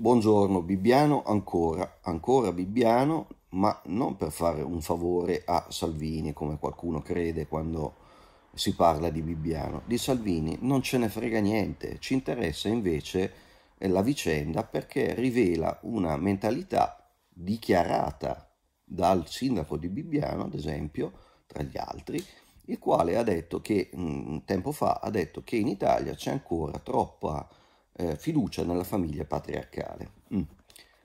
Buongiorno Bibbiano ancora, ancora Bibbiano, ma non per fare un favore a Salvini come qualcuno crede quando si parla di Bibbiano. Di Salvini non ce ne frega niente, ci interessa invece la vicenda perché rivela una mentalità dichiarata dal sindaco di Bibbiano, ad esempio, tra gli altri, il quale ha detto che mm, tempo fa ha detto che in Italia c'è ancora troppa eh, fiducia nella famiglia patriarcale. Mm.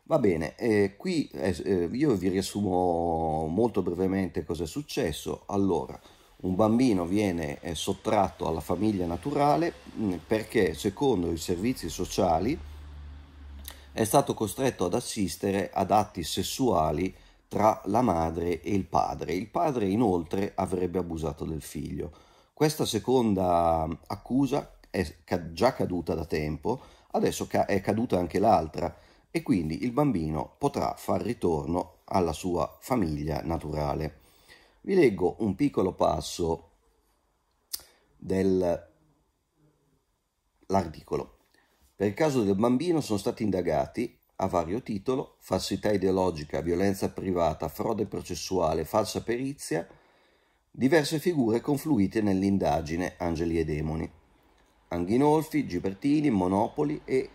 Va bene, eh, qui eh, eh, io vi riassumo molto brevemente cosa è successo. Allora, un bambino viene eh, sottratto alla famiglia naturale mh, mm, perché secondo i servizi sociali è stato costretto ad assistere ad atti sessuali tra la madre e il padre. Il padre inoltre avrebbe abusato del figlio. Questa seconda accusa è ca- già caduta da tempo, adesso ca- è caduta anche l'altra e quindi il bambino potrà far ritorno alla sua famiglia naturale. Vi leggo un piccolo passo dell'articolo. Per il caso del bambino sono stati indagati a vario titolo falsità ideologica, violenza privata, frode processuale, falsa perizia, diverse figure confluite nell'indagine Angeli e Demoni. Anghinolfi, Gibertini, Monopoli e,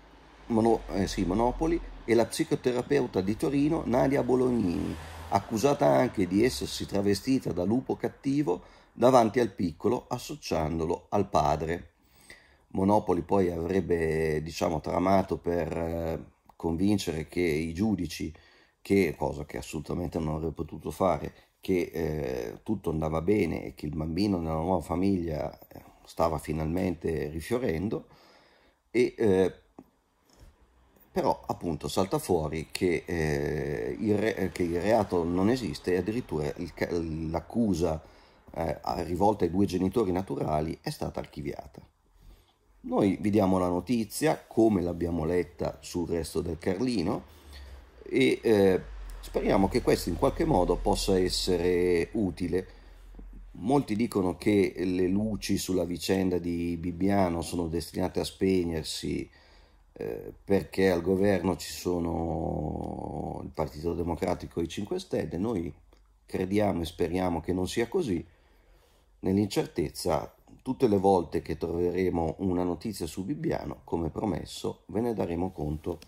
Mono, eh sì, Monopoli e la psicoterapeuta di Torino Nadia Bolognini, accusata anche di essersi travestita da lupo cattivo davanti al piccolo associandolo al padre. Monopoli poi avrebbe diciamo, tramato per eh, convincere che i giudici, che, cosa che assolutamente non avrebbe potuto fare, che eh, tutto andava bene e che il bambino nella nuova famiglia stava finalmente rifiorendo, e, eh, però appunto salta fuori che, eh, il, re, che il reato non esiste e addirittura l'accusa eh, rivolta ai due genitori naturali è stata archiviata. Noi vi diamo la notizia come l'abbiamo letta sul resto del Carlino e eh, speriamo che questo in qualche modo possa essere utile Molti dicono che le luci sulla vicenda di Bibbiano sono destinate a spegnersi eh, perché al governo ci sono il Partito Democratico e i 5 Stelle. Noi crediamo e speriamo che non sia così. Nell'incertezza, tutte le volte che troveremo una notizia su Bibbiano, come promesso, ve ne daremo conto